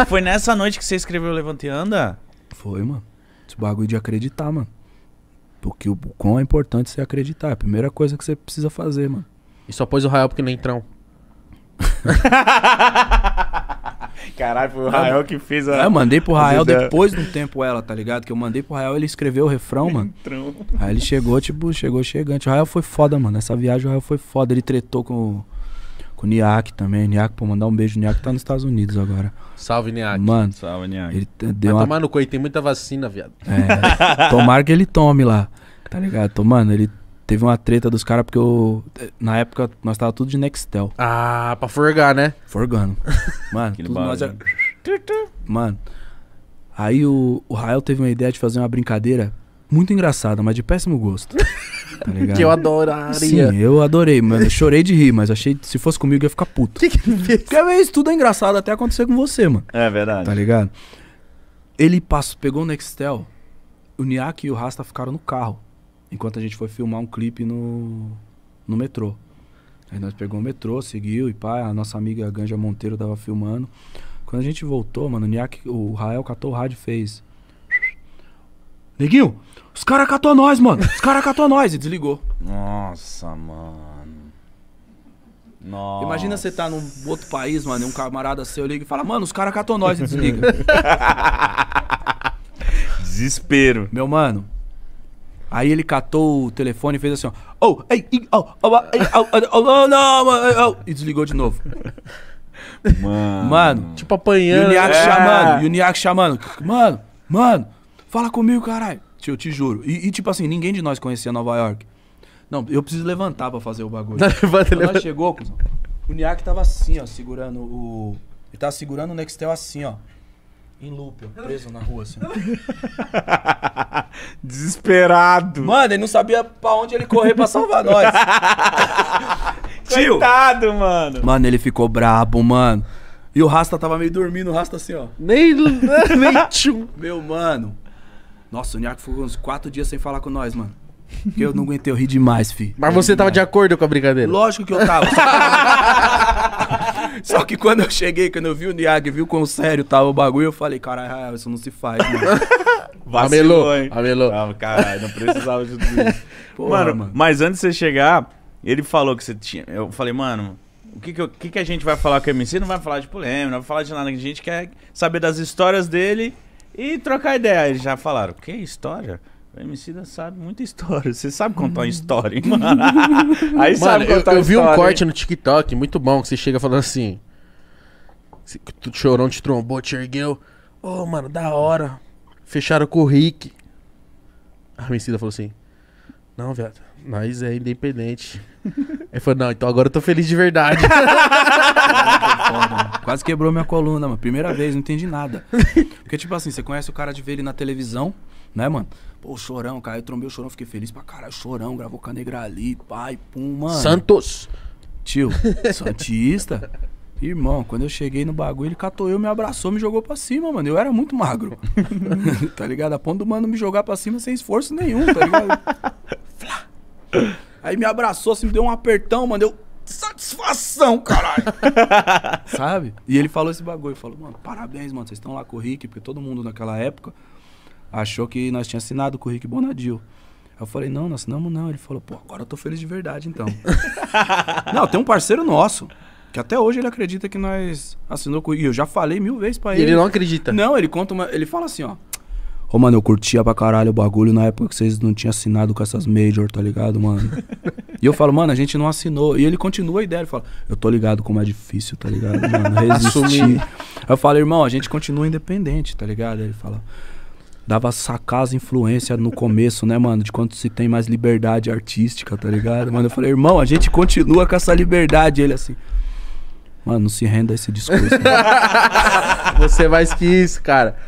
e foi nessa noite que você escreveu Levante e Anda? Foi, mano. Esse bagulho de acreditar, mano. Porque o quão é importante você acreditar. É a primeira coisa que você precisa fazer, mano. E só pôs o Rael porque não entrou. Caralho, foi o Rael que fez a. É, eu mandei pro Rael depois de um tempo ela, tá ligado? Que eu mandei pro Rael, ele escreveu o refrão, mano. Entrão. Aí ele chegou, tipo, chegou chegante. O Rael foi foda, mano. Essa viagem o Rael foi foda. Ele tretou com. O com o Niak também. Niak, pô, mandar um beijo. Niak tá nos Estados Unidos agora. Salve, Niak. Mano. Salve, Niak. Ele deu Vai uma... tomar no coi, tem muita vacina, viado. É, tomara que ele tome lá. Tá ligado? Tô, mano, ele teve uma treta dos caras porque eu. Na época nós tava tudo de Nextel. Ah, pra forgar, né? Forgando. Mano, tudo nós Mano. Aí o, o Rael teve uma ideia de fazer uma brincadeira muito engraçada, mas de péssimo gosto. Tá que eu adoraria. Sim, eu adorei, mano. Eu chorei de rir, mas achei se fosse comigo ia ficar puto. Que que ele fez? Porque às vezes tudo é engraçado até acontecer com você, mano. É verdade. Tá ligado? Ele passou, pegou o Nextel, o Niak e o Rasta ficaram no carro. Enquanto a gente foi filmar um clipe no, no metrô. Aí nós pegamos o metrô, seguiu, e pá, a nossa amiga Ganja Monteiro tava filmando. Quando a gente voltou, mano, o Niak, o Rael catou o rádio e fez. Neguinho, os caras catou nós, mano. Os caras catou nós. E desligou. Nossa, mano. Nossa. Imagina você tá num outro país, mano, e um camarada seu liga e fala, mano, os caras catou nós e desliga. Desespero. Meu mano. Aí ele catou o telefone e fez assim, ó. Oh, ei, oh, oh, oh, ei, oh, oh, oh, oh não, oh, e desligou de novo. Mano. Mano. Tipo apanhando. E o Niak é. chamando. E o Niak chamando. Mano, mano. Fala comigo, caralho. Eu te juro. E, e, tipo assim, ninguém de nós conhecia Nova York. Não, eu preciso levantar pra fazer o bagulho. Levanta, Quando levanta. chegou, o Niak tava assim, ó, segurando o. Ele tava segurando o Nextel assim, ó. Em loop, ó, preso na rua, assim. Desesperado. Mano, ele não sabia pra onde ele correr pra salvar nós. Tio. Coitado, mano. Mano, ele ficou brabo, mano. E o Rasta tava meio dormindo, o Rasta assim, ó. Nem, Meu mano, nossa, o Niaco ficou uns quatro dias sem falar com nós, mano. Porque eu não aguentei, eu ri demais, fi. Mas você tava de acordo com a brincadeira? Lógico que eu tava. Só que quando eu cheguei, quando eu vi o Niag, viu quão sério tava o bagulho, eu falei, caralho, ah, isso não se faz, mano. Vacilou, amelou, hein? Amelou. Não, caralho, não precisava de tudo isso. Porra, mano, mano, mas antes de você chegar, ele falou que você tinha... Eu falei, mano, o que que, eu, que que, a gente vai falar com o MC? Não vai falar de polêmica, não vai falar de nada. A gente quer saber das histórias dele e trocar ideia. Eles já falaram, que história? O Emicida sabe muita história. Você sabe contar uma história, hein, mano? Aí mano, sabe contar eu, eu vi história, um corte hein? no TikTok muito bom que você chega falando assim. Tu chorão te trombou, te ergueu. Ô, oh, mano, da hora. Fecharam com o Rick. A Emicida falou assim: não, viado, nós é independente. Ele falou, não, então agora eu tô feliz de verdade. Quase quebrou minha coluna, mano. Primeira vez, não entendi nada. Porque, tipo assim, você conhece o cara de ver ele na televisão, né, mano? Pô, chorão, cara. Eu trombei o chorão, fiquei feliz pra caralho. Chorão, gravou negra ali, pai, pum, mano. Santos! Tio, Santista. Irmão, quando eu cheguei no bagulho, ele catou eu, me abraçou, me jogou pra cima, mano. Eu era muito magro. tá ligado? A ponto do mano me jogar pra cima sem esforço nenhum, tá ligado? Aí me abraçou, assim, me deu um apertão, mano. Eu. Satisfação, caralho! Sabe? E ele falou esse bagulho. Falou, mano, parabéns, mano. Vocês estão lá com o Rick, porque todo mundo naquela época achou que nós tínhamos assinado com o Rick Bonadil. Eu falei, não, não assinamos não. Ele falou, pô, agora eu tô feliz de verdade, então. não, tem um parceiro nosso. Que até hoje ele acredita que nós assinou com. E eu já falei mil vezes pra ele. Ele não acredita. Não, ele conta uma. Ele fala assim, ó. Ô, mano, eu curtia pra caralho o bagulho na época que vocês não tinham assinado com essas major, tá ligado, mano? e eu falo, mano, a gente não assinou. E ele continua a ideia, ele fala, eu tô ligado como é difícil, tá ligado, mano? Resistir. eu falo, irmão, a gente continua independente, tá ligado? Ele fala, dava sacar as influências no começo, né, mano? De quanto se tem mais liberdade artística, tá ligado? Mano, eu falei, irmão, a gente continua com essa liberdade. Ele assim. Mano, não se renda a esse discurso. Você é mais que isso, cara.